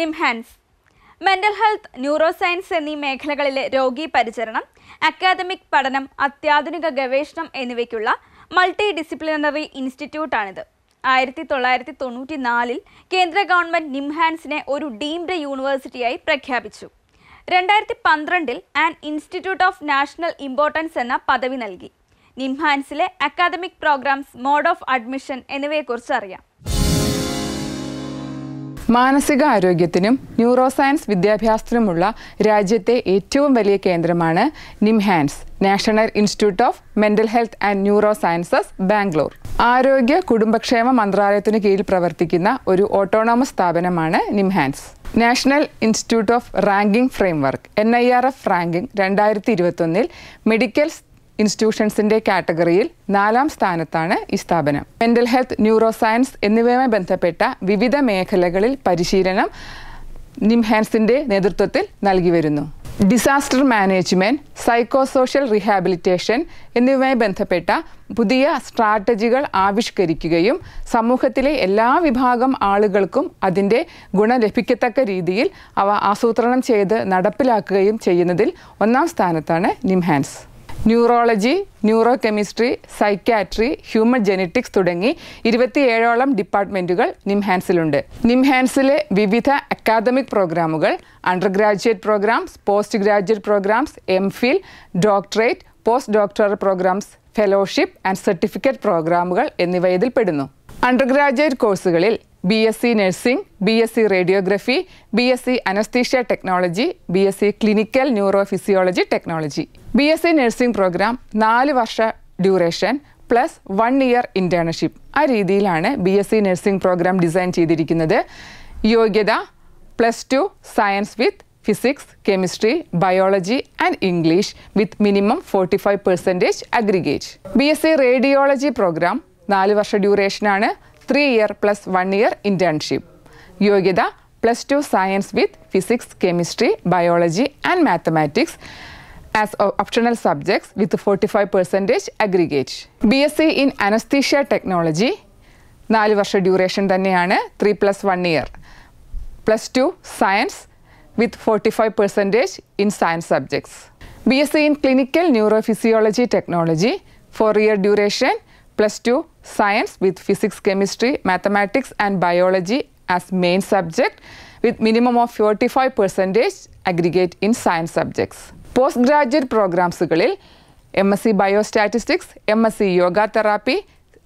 NIMHANS mental health neuro science എന്നീ മേഖലകളിലെ രോഗി പരിചരണം അക്കാദമിക് പഠനം അത്യാധുനിക ഗവേഷണം എന്നിവയ്ക്കുള്ള മൾട്ടി ഡിസിപ്ലിനറി ഇൻസ്റ്റിറ്റ്യൂട്ടാണിത് ആയിരത്തി തൊള്ളായിരത്തി തൊണ്ണൂറ്റി നാലിൽ കേന്ദ്ര ഗവൺമെൻറ് നിംഹാൻസിനെ ഒരു ഡീംഡ് യൂണിവേഴ്സിറ്റിയായി പ്രഖ്യാപിച്ചു രണ്ടായിരത്തി പന്ത്രണ്ടിൽ an institute of national importance എന്ന പദവി നൽകി നിംഹാൻസിലെ academic programmes mode of admission എന്നിവയെക്കുറിച്ച് അറിയാം മാനസികാരോഗ്യത്തിനും ന്യൂറോ സയൻസ് വിദ്യാഭ്യാസത്തിനുമുള്ള രാജ്യത്തെ ഏറ്റവും വലിയ കേന്ദ്രമാണ് NIMHANS national institute of mental health and neuro sciences Bangalore ആരോഗ്യ കുടുംബക്ഷേമ മന്ത്രാലയത്തിന് കീഴിൽ പ്രവർത്തിക്കുന്ന ഒരു ഓട്ടോണോമസ് സ്ഥാപനമാണ് NIMHANS national institute of ranking framework N I R F ranking രണ്ടായിരത്തി ഇരുപത്തൊന്നിൽ മെഡിക്കൽ ഇൻസ്റ്റിറ്റ്യൂഷൻസിന്റെ കാറ്റഗറിയിൽ നാലാം സ്ഥാനത്താണ് ഈ സ്ഥാപനം മെന്റൽ ഹെൽത്ത് ന്യൂറോ സയൻസ് എന്നിവയുമായി ബന്ധപ്പെട്ട വിവിധ മേഖലകളിൽ പരിശീലനം നിംഹാൻസിന്റെ നേതൃത്വത്തിൽ നൽകി വരുന്നു disaster management psycho social rehabilitation എന്നിവയുമായി ബന്ധപ്പെട്ട പുതിയ സ്ട്രാറ്റജികൾ ആവിഷ്കരിക്കുകയും സമൂഹത്തിലെ എല്ലാ വിഭാഗം ആളുകൾക്കും അതിൻ്റെ ഗുണം ലഭിക്കത്തക്ക രീതിയിൽ അവ ആസൂത്രണം ചെയ്ത് നടപ്പിലാക്കുകയും ചെയ്യുന്നതിൽ ഒന്നാം സ്ഥാനത്താണ് NIMHANS neurology neuro chemistry psychiatry human genetics തുടങ്ങി ഇരുപത്തിയേഴോളം ഡിപ്പാർട്ട്മെൻറ്റുകൾ നിംഹാൻസിലുണ്ട് നിംഹാൻസിലെ വിവിധ അക്കാദമിക് പ്രോഗ്രാമുകൾ under graduate programmes post graduate programmes M Phil doctorate post doctoral programmes fellowship and certificate പ്രോഗ്രാമുകൾ എന്നിവ ഇതിൽ പെടുന്നു അണ്ടർ ഗ്രാജുവേറ്റ് കോഴ്സുകളിൽ B S C nursing B S C radiography B S C anaesthesia technology B S C clinical neuro physiology technology B S C nursing programme നാല് വർഷ duration plus one year internship ആ രീതിയിലാണ് B S C nursing programme design ചെയ്തിരിക്കുന്നത് യോഗ്യത plus two science with physics chemistry biology and English with minimum forty five percentage aggregate B S C radiology programme നാല് വർഷ ഡ്യൂറേഷനാണ് three year plus one year internship യോഗ്യത plus two science with physics chemistry biology and mathematics as optional subjects with forty five percentage aggregate B S C in anaesthesia technology നാല് വർഷ duration തന്നെയാണ് three plus one year plus two science with forty five percentage in science subjects B S C in clinical neuro physiology technology four year duration plus two science with physics, chemistry, mathematics and biology as main subject with minimum of 45 percentage aggregate in science subjects. Postgraduate പ്രോഗ്രാംസുകളിൽ M S C biostatistics M S C yoga therapy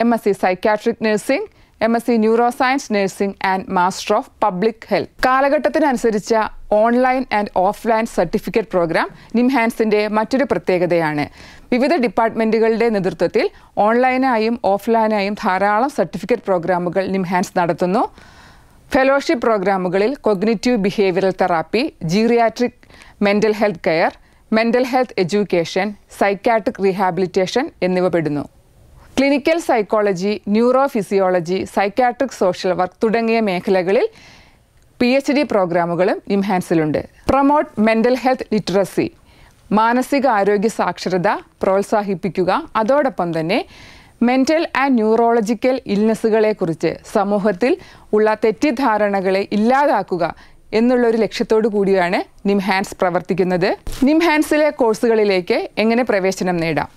M S C psychiatric nursing M S C neuro science nursing and master of public health കാലഘട്ടത്തിനനുസരിച്ച online and offline certificate programme നിംഹാൻസിൻ്റെ മറ്റൊരു പ്രത്യേകതയാണ് വിവിധ ഡിപ്പാർട്ട്മെൻറ്റുകളുടെ നേതൃത്വത്തിൽ ഓൺലൈനായും ഓഫ്ലൈനായും ധാരാളം certificate പ്രോഗ്രാമുകൾ നിംഹാൻസ് നടത്തുന്നു fellowship പ്രോഗ്രാമുകളിൽ cognitive behavioural therapy geriatric mental health care mental health education psychiatric rehabilitation എന്നിവ പെടുന്നു clinical psychology neuro physiology psychiatric social work തുടങ്ങിയ മേഖലകളിൽ പി എച്ച് ഡി പ്രോഗ്രാമുകളും ഇംഹാൻസിലുണ്ട് പ്രൊമോട്ട് മെൻ്റൽ ഹെൽത്ത് ലിറ്ററസി മാനസിക ആരോഗ്യ സാക്ഷരത പ്രോത്സാഹിപ്പിക്കുക അതോടൊപ്പം തന്നെ മെൻ്റൽ ആൻഡ് ന്യൂറോളജിക്കൽ ഇൽനെസ്സുകളെക്കുറിച്ച് സമൂഹത്തിൽ ഉള്ള തെറ്റിദ്ധാരണകളെ ഇല്ലാതാക്കുക എന്നുള്ള ഒരു ലക്ഷ്യത്തോടു കൂടിയാണ് നിംഹാൻസ് പ്രവർത്തിക്കുന്നത് നിംഹാൻസിലെ കോഴ്സുകളിലേക്ക് എങ്ങനെ പ്രവേശനം നേടാം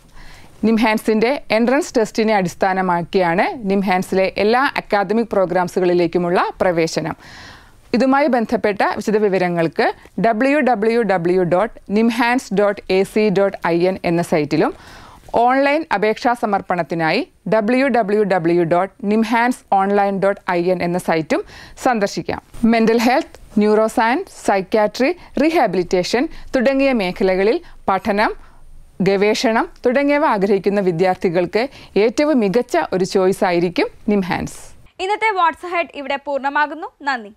നിംഹാൻസിൻ്റെ എൻട്രൻസ് ടെസ്റ്റിനെ അടിസ്ഥാനമാക്കിയാണ് നിംഹാൻസിലെ എല്ലാ അക്കാദമിക് പ്രോഗ്രാംസുകളിലേക്കുമുള്ള പ്രവേശനം ഇതുമായി ബന്ധപ്പെട്ട വിശദവിവരങ്ങൾക്ക് W W W dot NIMHANS dot A C dot I N എന്ന സൈറ്റിലും ഓൺലൈൻ അപേക്ഷാ സമർപ്പണത്തിനായി W W W dot NIMHANS online dot I N എന്ന സൈറ്റും സന്ദർശിക്കാം mental health neuro science psychiatry rehabilitation തുടങ്ങിയ മേഖലകളിൽ പഠനം ഗവേഷണം തുടങ്ങിയവ ആഗ്രഹിക്കുന്ന വിദ്യാർത്ഥികൾക്ക് ഏറ്റവും മികച്ച ഒരു ചോയ്സ് ആയിരിക്കും നിംഹാൻസ് ഇന്നത്തെ വാട്സ് ഹെഡ് ഇവിടെ പൂർണ്ണമാകുന്നു നന്ദി